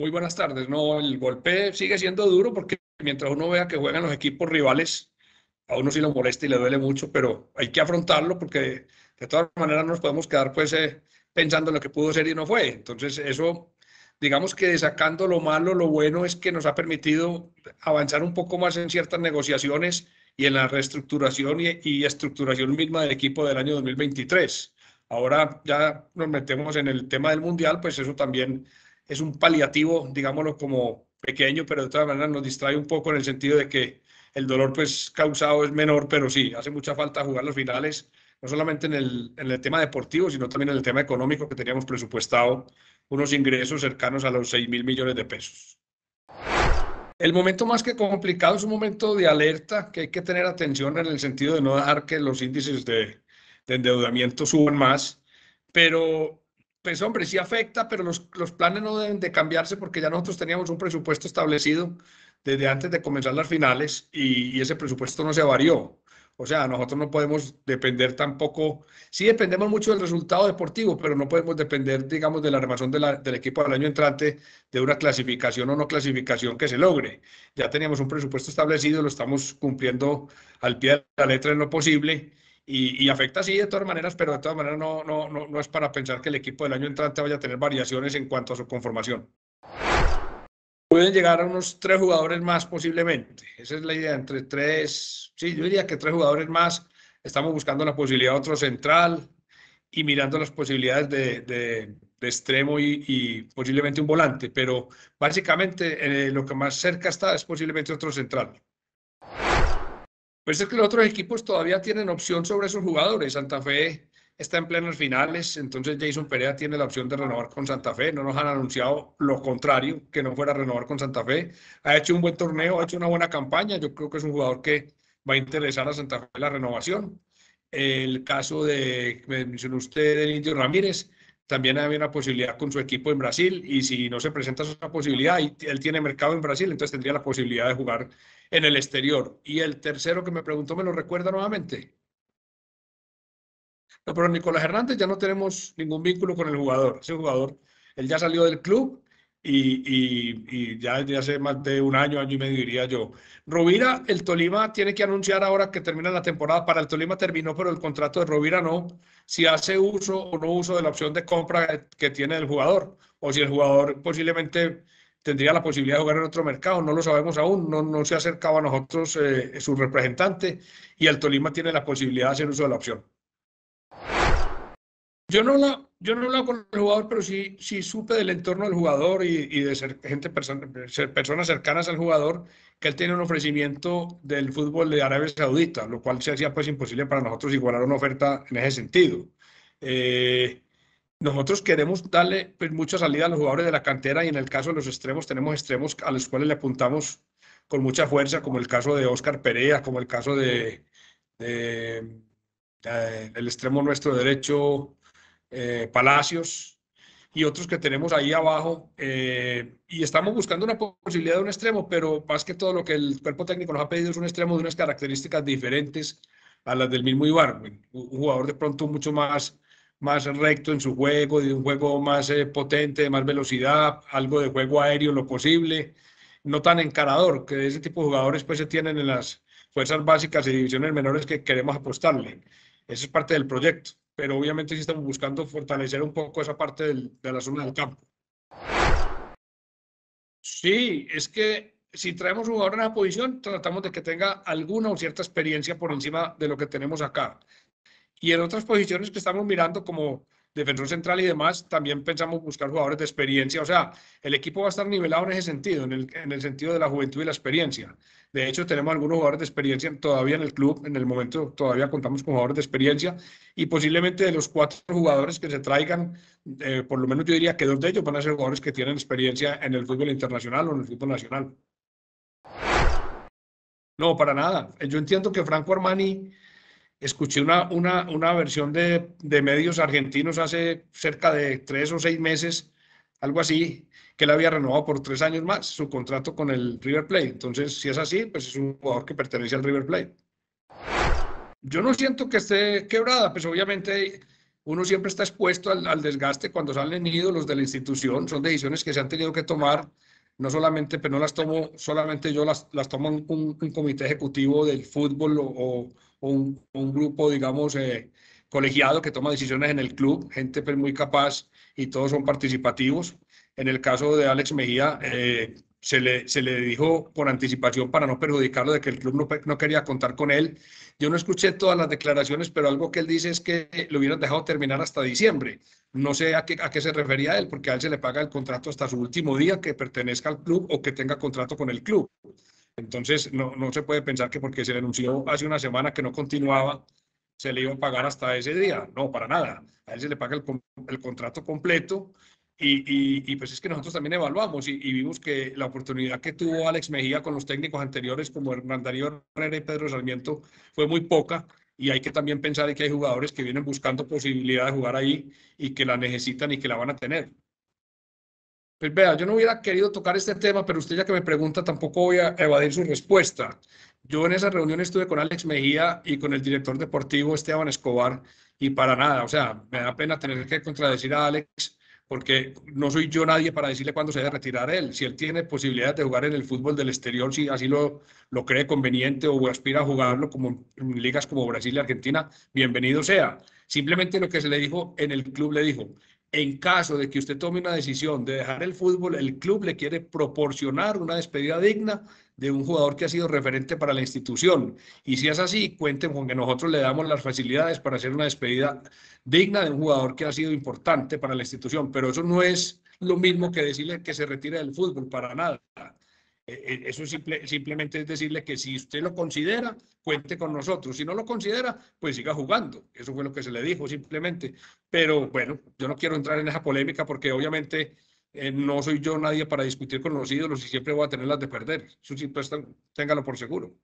Muy buenas tardes. No, el golpe sigue siendo duro porque mientras uno vea que juegan los equipos rivales, a uno sí lo molesta y le duele mucho, pero hay que afrontarlo porque de todas maneras nos podemos quedar pues eh, pensando en lo que pudo ser y no fue. Entonces eso, digamos que sacando lo malo, lo bueno es que nos ha permitido avanzar un poco más en ciertas negociaciones y en la reestructuración y, y estructuración misma del equipo del año 2023. Ahora ya nos metemos en el tema del Mundial, pues eso también es un paliativo, digámoslo como pequeño, pero de todas maneras nos distrae un poco en el sentido de que el dolor pues causado es menor, pero sí, hace mucha falta jugar los finales, no solamente en el, en el tema deportivo, sino también en el tema económico, que teníamos presupuestado unos ingresos cercanos a los 6 mil millones de pesos. El momento más que complicado es un momento de alerta que hay que tener atención en el sentido de no dejar que los índices de, de endeudamiento suban más, pero pues hombre, sí afecta, pero los, los planes no deben de cambiarse porque ya nosotros teníamos un presupuesto establecido desde antes de comenzar las finales y, ese presupuesto no se varió. O sea, nosotros no podemos depender tampoco, sí dependemos mucho del resultado deportivo, pero no podemos depender, digamos, de la remación del equipo del año entrante, de una clasificación o no clasificación que se logre. Ya teníamos un presupuesto establecido, lo estamos cumpliendo al pie de la letra en lo posible y, afecta sí de todas maneras, pero de todas maneras no, no, no, es para pensar que el equipo del año entrante vaya a tener variaciones en cuanto a su conformación. Pueden llegar a unos tres jugadores más posiblemente. Esa es la idea, entre tres, sí, yo diría que tres jugadores más. Estamos buscando la posibilidad de otro central y mirando las posibilidades de, extremo y, posiblemente un volante, pero básicamente eh, lo que más cerca está es posiblemente otro central es que los otros equipos todavía tienen opción sobre esos jugadores. Santa Fe está en plenos finales, entonces Jason Perea tiene la opción de renovar con Santa Fe. No nos han anunciado lo contrario, que no fuera renovar con Santa Fe. Ha hecho un buen torneo, ha hecho una buena campaña. Yo creo que es un jugador que va a interesar a Santa Fe la renovación. El caso de, me mencionó usted, el Indio Ramírez, también había una posibilidad con su equipo en Brasil y si no se presenta esa posibilidad, y él tiene mercado en Brasil, entonces tendría la posibilidad de jugar en el exterior. Y el tercero que me preguntó, ¿me lo recuerda nuevamente? No, pero Nicolás Hernández ya no tenemos ningún vínculo con el jugador. Ese jugador, él ya salió del club y, ya desde hace más de un año, año y medio diría yo. Rovira, el Tolima tiene que anunciar ahora que termina la temporada. Para el Tolima terminó, pero el contrato de Rovira no. Si hace uso o no uso de la opción de compra que tiene el jugador, o si el jugador posiblemente tendría la posibilidad de jugar en otro mercado, no lo sabemos aún, no, se ha acercado a nosotros eh, su representante y el Tolima tiene la posibilidad de hacer uso de la opción. Yo no la, yo no he hablado con el jugador, pero sí, sí supe del entorno del jugador y, y de ser gente personas cercanas al jugador que él tiene un ofrecimiento del fútbol de Arabia Saudita, lo cual se hacía pues imposible para nosotros igualar una oferta en ese sentido. Eh, nosotros queremos darle pues, mucha salida a los jugadores de la cantera y en el caso de los extremos tenemos extremos a los cuales le apuntamos con mucha fuerza, como el caso de Oscar Perea, como el caso de, de el extremo nuestro derecho eh, palacios y otros que tenemos ahí abajo. Eh, y estamos buscando una posibilidad de un extremo, pero más que todo lo que el cuerpo técnico nos ha pedido es un extremo de unas características diferentes a las del mismo Ibar. Un jugador de pronto mucho más, más recto en su juego, de un juego más eh, potente, de más velocidad, algo de juego aéreo lo posible, no tan encarador, que ese tipo de jugadores pues se tienen en las fuerzas básicas y divisiones menores que queremos apostarle. Eso es parte del proyecto pero obviamente sí estamos buscando fortalecer un poco esa parte del, de la zona del campo. Sí, es que si traemos un jugador en esa posición, tratamos de que tenga alguna o cierta experiencia por encima de lo que tenemos acá. Y en otras posiciones que estamos mirando, como defensor central y demás, también pensamos buscar jugadores de experiencia. O sea, el equipo va a estar nivelado en ese sentido, en el, en el sentido de la juventud y la experiencia. De hecho, tenemos algunos jugadores de experiencia todavía en el club, en el momento todavía contamos con jugadores de experiencia y posiblemente de los cuatro jugadores que se traigan, eh, por lo menos yo diría que dos de ellos van a ser jugadores que tienen experiencia en el fútbol internacional o en el fútbol nacional. No, para nada. Yo entiendo que Franco Armani escuché una, una, versión de, medios argentinos hace cerca de tres o seis meses, algo así, que él había renovado por tres años más su contrato con el River Plate. Entonces, si es así, pues es un jugador que pertenece al River Plate. Yo no siento que esté quebrada, pues obviamente uno siempre está expuesto al, al desgaste cuando salen ídolos de la institución, son decisiones que se han tenido que tomar no solamente, pero no las tomo solamente yo, las, las tomo un, comité ejecutivo del fútbol o, un, grupo, digamos, eh, colegiado que toma decisiones en el club, gente pues, muy capaz y todos son participativos. En el caso de Alex Mejía, eh, se le, se le dijo por anticipación para no perjudicarlo de que el club no, quería contar con él. Yo no escuché todas las declaraciones, pero algo que él dice es que lo hubieran dejado terminar hasta diciembre. No sé a qué, se refería él, porque a él se le paga el contrato hasta su último día que pertenezca al club o que tenga contrato con el club. Entonces, no, no se puede pensar que porque se denunció hace una semana que no continuaba, se le iba a pagar hasta ese día. No, para nada. A él se le paga el, el contrato completo y, pues es que nosotros también evaluamos y, vimos que la oportunidad que tuvo Alex Mejía con los técnicos anteriores como Hernán Darío Herrera y Pedro Sarmiento fue muy poca y hay que también pensar que hay jugadores que vienen buscando posibilidad de jugar ahí y que la necesitan y que la van a tener. Pues vea, yo no hubiera querido tocar este tema, pero usted ya que me pregunta tampoco voy a evadir su respuesta. Yo en esa reunión estuve con Alex Mejía y con el director deportivo Esteban Escobar y para nada, o sea, me da pena tener que contradecir a Alex, porque no soy yo nadie para decirle cuándo se debe retirar él. Si él tiene posibilidad de jugar en el fútbol del exterior, si así lo, lo cree conveniente o aspira a jugarlo como en ligas como Brasil y Argentina, bienvenido sea. Simplemente lo que se le dijo en el club le dijo, en caso de que usted tome una decisión de dejar el fútbol, el club le quiere proporcionar una despedida digna de un jugador que ha sido referente para la institución. Y si es así, cuenten con que nosotros le damos las facilidades para hacer una despedida digna de un jugador que ha sido importante para la institución. Pero eso no es lo mismo que decirle que se retire del fútbol, para nada. Eh, eh, eso simplemente es decirle que si usted lo considera, cuente con nosotros. Si no lo considera, pues siga jugando. Eso fue lo que se le dijo simplemente. Pero bueno, yo no quiero entrar en esa polémica porque obviamente eh, no soy yo nadie para discutir con los ídolos y siempre voy a tener las de perder. Eso sí, pues, téngalo por seguro.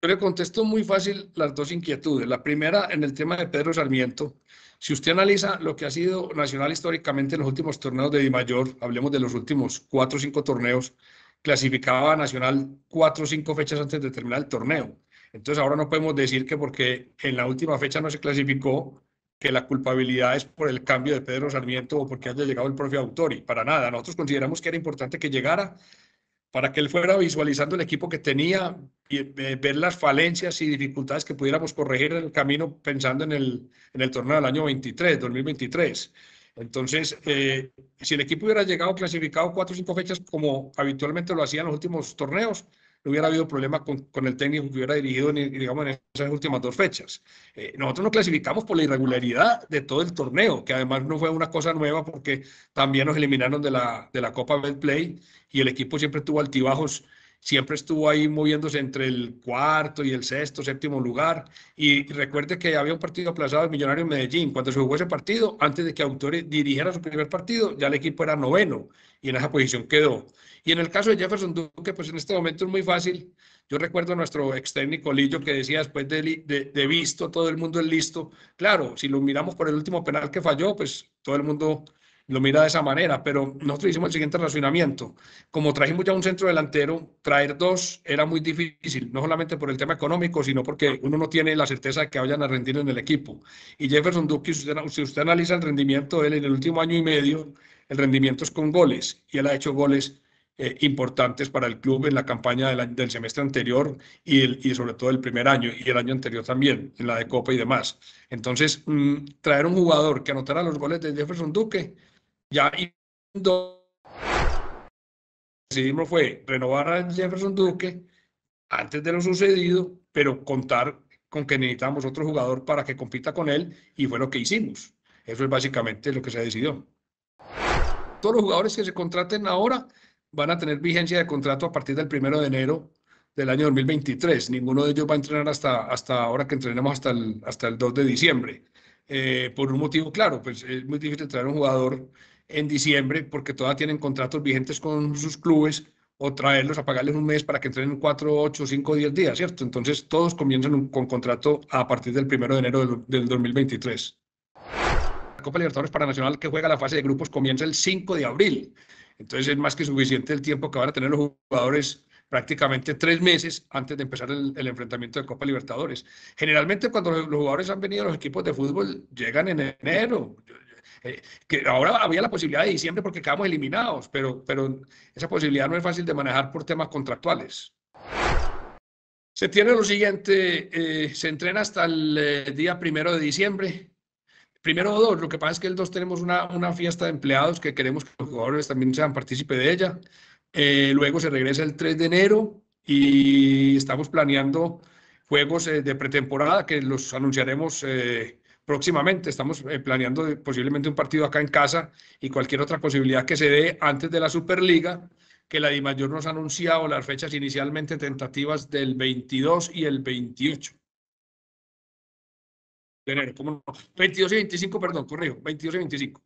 Yo le contesto muy fácil las dos inquietudes. La primera, en el tema de Pedro Sarmiento. Si usted analiza lo que ha sido Nacional históricamente en los últimos torneos de Di Mayor, hablemos de los últimos cuatro o cinco torneos, clasificaba Nacional cuatro o cinco fechas antes de terminar el torneo. Entonces ahora no podemos decir que porque en la última fecha no se clasificó, que la culpabilidad es por el cambio de Pedro Sarmiento o porque haya llegado el propio Autori. Para nada. Nosotros consideramos que era importante que llegara para que él fuera visualizando el equipo que tenía, y, eh, ver las falencias y dificultades que pudiéramos corregir en el camino pensando en el, en el torneo del año 23, 2023. Entonces, eh, si el equipo hubiera llegado clasificado cuatro o cinco fechas como habitualmente lo hacía en los últimos torneos, no hubiera habido problema con, el técnico que hubiera dirigido, en, digamos, en esas últimas dos fechas. Eh, nosotros nos clasificamos por la irregularidad de todo el torneo, que además no fue una cosa nueva porque también nos eliminaron de la, de la Copa Bell Play y el equipo siempre tuvo altibajos siempre estuvo ahí moviéndose entre el cuarto y el sexto, séptimo lugar. Y recuerde que había un partido aplazado de Millonario en Medellín. Cuando se jugó ese partido, antes de que Autores dirigiera su primer partido, ya el equipo era noveno y en esa posición quedó. Y en el caso de Jefferson Duque, pues en este momento es muy fácil. Yo recuerdo a nuestro ex técnico Lillo que decía después de, de, de visto, todo el mundo es listo. Claro, si lo miramos por el último penal que falló, pues todo el mundo lo mira de esa manera, pero nosotros hicimos el siguiente racionamiento. Como trajimos ya un centro delantero, traer dos era muy difícil, no solamente por el tema económico, sino porque uno no tiene la certeza de que vayan a rendir en el equipo. Y Jefferson Duque, si usted, usted analiza el rendimiento él en el último año y medio, el rendimiento es con goles, y él ha hecho goles eh, importantes para el club en la campaña del semestre anterior y, y sobre todo el primer año y el año anterior también, en la de Copa y demás. Entonces, mm, traer un jugador que anotara los goles de Jefferson Duque ya y decidimos fue renovar a Jefferson Duque antes de lo sucedido, pero contar con que necesitamos otro jugador para que compita con él y fue lo que hicimos. Eso es básicamente lo que se decidió. Todos los jugadores que se contraten ahora van a tener vigencia de contrato a partir del primero de enero del año 2023. Ninguno de ellos va a entrenar hasta, hasta ahora que entrenemos hasta el, hasta el 2 de diciembre. Eh, por un motivo claro, pues es muy difícil traer un jugador en diciembre porque todas tienen contratos vigentes con sus clubes o traerlos a pagarles un mes para que entrenen 4, 8, 5, 10 días, ¿cierto? Entonces todos comienzan con contrato a partir del 1 de enero del, 2023. La Copa Libertadores para Nacional que juega la fase de grupos comienza el 5 de abril. Entonces es más que suficiente el tiempo que van a tener los jugadores prácticamente tres meses antes de empezar el, el, enfrentamiento de Copa Libertadores. Generalmente cuando los, jugadores han venido a los equipos de fútbol llegan en enero. Eh, que ahora había la posibilidad de diciembre porque quedamos eliminados, pero, pero esa posibilidad no es fácil de manejar por temas contractuales. Se tiene lo siguiente, eh, se entrena hasta el eh, día primero de diciembre. Primero o dos, lo que pasa es que el dos tenemos una, una, fiesta de empleados que queremos que los jugadores también sean partícipes de ella. luego se regresa el 3 de enero y estamos planeando juegos de pretemporada que los anunciaremos próximamente. Estamos eh, planeando posiblemente un partido acá en casa y cualquier otra posibilidad que se dé antes de la Superliga, que la DIMAYOR nos ha anunciado las fechas inicialmente tentativas del 22 y el 28 de enero. 22 y 25, perdón, correo 22 y 25.